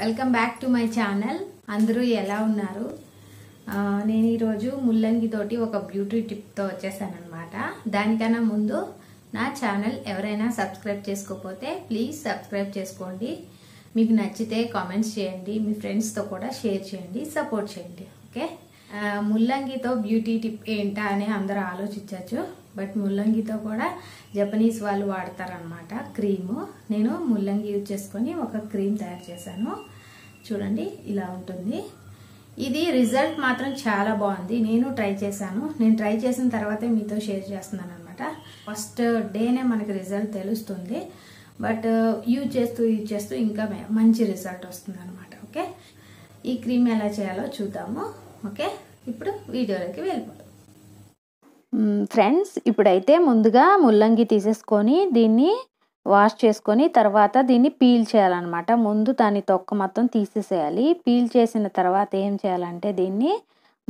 welcome back to my channel అందరూ ఎలా ఉన్నారు నేను ఈరోజు ముల్లంగి తోటి ఒక బ్యూటీ టిప్తో వచ్చేసానమాట దానికన్నా ముందు నా ఛానల్ ఎవరైనా సబ్స్క్రైబ్ చేసుకోకపోతే ప్లీజ్ సబ్స్క్రైబ్ చేసుకోండి మీకు నచ్చితే కామెంట్స్ చేయండి మీ ఫ్రెండ్స్తో కూడా షేర్ చేయండి సపోర్ట్ చేయండి ఓకే ముల్లంగితో బ్యూటీ టిప్ ఏంటా అని అందరూ ఆలోచించవచ్చు బట్ ముల్లంగితో కూడా జపనీస్ వాళ్ళు వాడతారనమాట క్రీము నేను ముల్లంగి యూజ్ చేసుకొని ఒక క్రీమ్ తయారు చేశాను చూడండి ఇలా ఉంటుంది ఇది రిజల్ట్ మాత్రం చాలా బాగుంది నేను ట్రై చేశాను నేను ట్రై చేసిన తర్వాతే మీతో షేర్ చేస్తున్నాను అనమాట ఫస్ట్ డేనే మనకి రిజల్ట్ తెలుస్తుంది బట్ యూజ్ చేస్తూ యూజ్ చేస్తూ ఇంకా మంచి రిజల్ట్ వస్తుంది అనమాట ఓకే ఈ క్రీమ్ ఎలా చేయాలో చూద్దాము ఓకే ఇప్పుడు వీడియోలోకి వెళ్ళిపోతాం ఫ్రెండ్స్ ఇప్పుడైతే ముందుగా ముల్లంగి తీసేసుకొని దీన్ని వాష్ చేసుకొని తర్వాత దీన్ని పీల్ చేయాలన్నమాట ముందు దాని తొక్క మొత్తం తీసేసేయాలి పీల్ చేసిన తర్వాత ఏం చేయాలంటే దీన్ని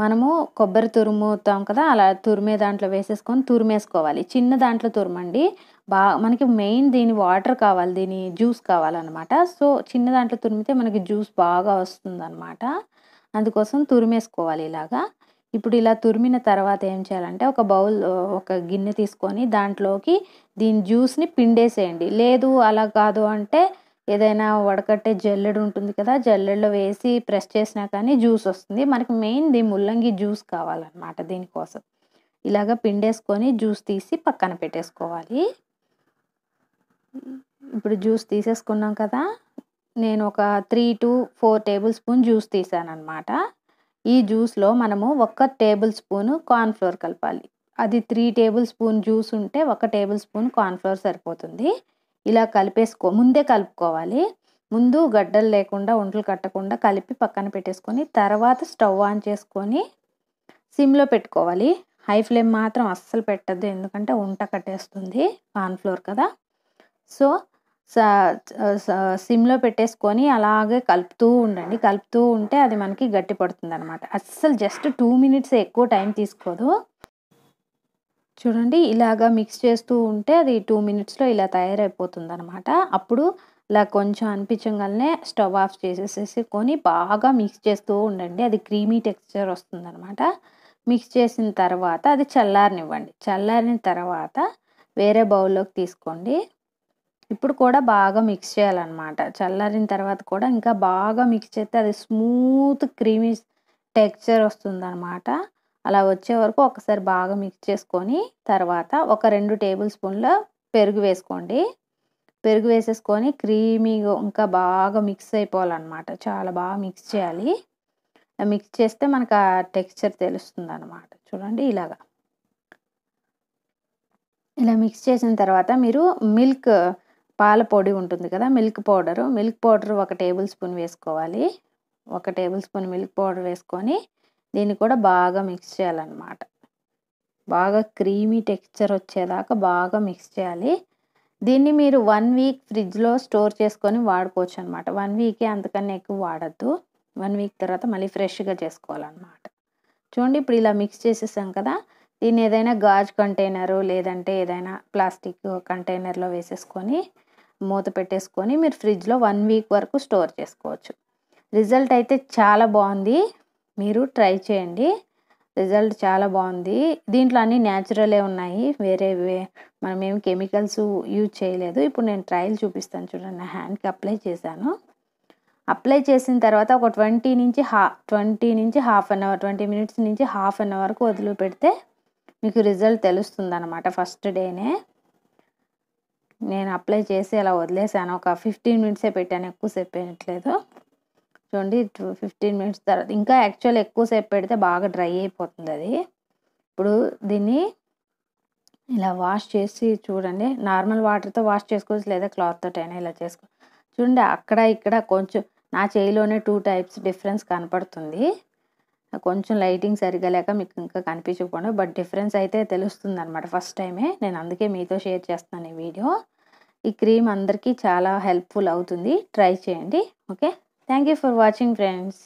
మనము కొబ్బరి తురుముతాం కదా అలా తురిమే దాంట్లో వేసేసుకొని తురిమేసుకోవాలి చిన్న దాంట్లో తురమండి బాగా మనకి మెయిన్ దీని వాటర్ కావాలి దీని జ్యూస్ కావాలన్నమాట సో చిన్న దాంట్లో తురిమితే మనకి జ్యూస్ బాగా వస్తుందన్నమాట అందుకోసం తురిమేసుకోవాలి ఇలాగా ఇప్పుడు ఇలా తురిమిన తర్వాత ఏం చేయాలంటే ఒక బౌల్ ఒక గిన్నె తీసుకొని దాంట్లోకి దీని జ్యూస్ని పిండేసేయండి లేదు అలా కాదు అంటే ఏదైనా వడకట్టే జల్లెడు ఉంటుంది కదా జల్లెడలో వేసి ప్రెస్ చేసినా కానీ జ్యూస్ వస్తుంది మనకి మెయిన్ ది ముల్లంగి జ్యూస్ కావాలన్నమాట దీనికోసం ఇలాగ పిండేసుకొని జ్యూస్ తీసి పక్కన పెట్టేసుకోవాలి ఇప్పుడు జ్యూస్ తీసేసుకున్నాం కదా నేను ఒక three to four tablespoon juice తీసాను అనమాట ఈ జ్యూస్లో మనము ఒక్క టేబుల్ స్పూను కార్న్ఫ్లోర్ కలపాలి అది త్రీ టేబుల్ స్పూన్ జ్యూస్ ఉంటే ఒక టేబుల్ స్పూన్ కార్న్ఫ్లోర్ సరిపోతుంది ఇలా కలిపేసుకో ముందే కలుపుకోవాలి ముందు గడ్డలు లేకుండా ఒంట్లు కట్టకుండా కలిపి పక్కన పెట్టేసుకొని తర్వాత స్టవ్ ఆన్ చేసుకొని సిమ్లో పెట్టుకోవాలి హై ఫ్లేమ్ మాత్రం అస్సలు పెట్టద్దు ఎందుకంటే వంట కట్టేస్తుంది కార్న్ఫ్లోర్ కదా సో సా సిమ్లో పెట్టేసుకొని అలాగే కలుపుతూ ఉండండి కలుపుతూ ఉంటే అది మనకి గట్టి పడుతుందనమాట అస్సలు జస్ట్ టూ మినిట్స్ ఎక్కువ టైం తీసుకోదు చూడండి ఇలాగా మిక్స్ చేస్తూ ఉంటే అది టూ మినిట్స్లో ఇలా తయారైపోతుంది అనమాట అప్పుడు ఇలా కొంచెం అనిపించగానే స్టవ్ ఆఫ్ చేసేసేసి కొని బాగా మిక్స్ చేస్తూ ఉండండి అది క్రీమీ టెక్స్చర్ అనమాట మిక్స్ చేసిన తర్వాత అది చల్లారనివ్వండి చల్లారిన తర్వాత వేరే బౌల్లోకి తీసుకోండి ఇప్పుడు కూడా బాగా మిక్స్ చేయాలన్నమాట చల్లారిన తర్వాత కూడా ఇంకా బాగా మిక్స్ చేస్తే అది స్మూత్ క్రీమీ టెక్స్చర్ వస్తుందన్నమాట అలా వచ్చే వరకు ఒకసారి బాగా మిక్స్ చేసుకొని తర్వాత ఒక రెండు టేబుల్ స్పూన్ల పెరుగు వేసుకోండి పెరుగు వేసేసుకొని క్రీమీగా ఇంకా బాగా మిక్స్ అయిపోవాలన్నమాట చాలా బాగా మిక్స్ చేయాలి మిక్స్ చేస్తే మనకు ఆ టెక్స్చర్ తెలుస్తుంది అనమాట చూడండి ఇలాగా ఇలా మిక్స్ చేసిన తర్వాత మీరు మిల్క్ పాల పొడి ఉంటుంది కదా మిల్క్ పౌడరు మిల్క్ పౌడర్ ఒక టేబుల్ స్పూన్ వేసుకోవాలి ఒక టేబుల్ స్పూన్ మిల్క్ పౌడర్ వేసుకొని దీన్ని కూడా బాగా మిక్స్ చేయాలన్నమాట బాగా క్రీమీ టెక్స్చర్ వచ్చేదాకా బాగా మిక్స్ చేయాలి దీన్ని మీరు వన్ వీక్ ఫ్రిడ్జ్లో స్టోర్ చేసుకొని వాడుకోవచ్చు అనమాట వన్ వీకే అంతకన్నా ఎక్కువ వాడద్దు వన్ వీక్ తర్వాత మళ్ళీ ఫ్రెష్గా చేసుకోవాలన్నమాట చూడండి ఇప్పుడు ఇలా మిక్స్ చేసేసాం కదా దీన్ని ఏదైనా గాజు కంటైనరు లేదంటే ఏదైనా ప్లాస్టిక్ కంటైనర్లో వేసేసుకొని మూత పెట్టేసుకొని మీరు ఫ్రిడ్జ్లో వన్ వీక్ వరకు స్టోర్ చేసుకోవచ్చు రిజల్ట్ అయితే చాలా బాగుంది మీరు ట్రై చేయండి రిజల్ట్ చాలా బాగుంది దీంట్లో అన్నీ న్యాచురలే ఉన్నాయి వేరే మనం ఏమి కెమికల్స్ యూజ్ చేయలేదు ఇప్పుడు నేను ట్రయల్ చూపిస్తాను చూడండి నా హ్యాండ్కి అప్లై చేశాను అప్లై చేసిన తర్వాత ఒక ట్వంటీ నుంచి హా ట్వంటీ నుంచి half an hour twenty minutes నుంచి హాఫ్ అన్ అవర్కు వదిలిపెడితే మీకు రిజల్ట్ తెలుస్తుంది అనమాట ఫస్ట్ డేనే నేను అప్లై చేసి అలా వదిలేసాను ఒక ఫిఫ్టీన్ మినిట్సే పెట్టాను ఎక్కువసేపు పెట్టలేదు చూడండి ఫిఫ్టీన్ మినిట్స్ తర్వాత ఇంకా యాక్చువల్ ఎక్కువసేపు పెడితే బాగా డ్రై అయిపోతుంది అది ఇప్పుడు దీన్ని ఇలా వాష్ చేసి చూడండి నార్మల్ వాటర్తో వాష్ చేసుకోవచ్చు లేదా క్లాత్తో అయినా ఇలా చేసుకో చూడండి అక్కడ ఇక్కడ కొంచెం నా చేయిలోనే టూ టైప్స్ డిఫరెన్స్ కనపడుతుంది కొంచెం లైటింగ్ సరిగా లేక మీకు ఇంకా కనిపించకుండా బట్ డిఫరెన్స్ అయితే తెలుస్తుంది అనమాట ఫస్ట్ టైమే నేను అందుకే మీతో షేర్ చేస్తాను ఈ వీడియో ఈ క్రీమ్ అందరికీ చాలా హెల్ప్ఫుల్ అవుతుంది ట్రై చేయండి okay thank you for watching friends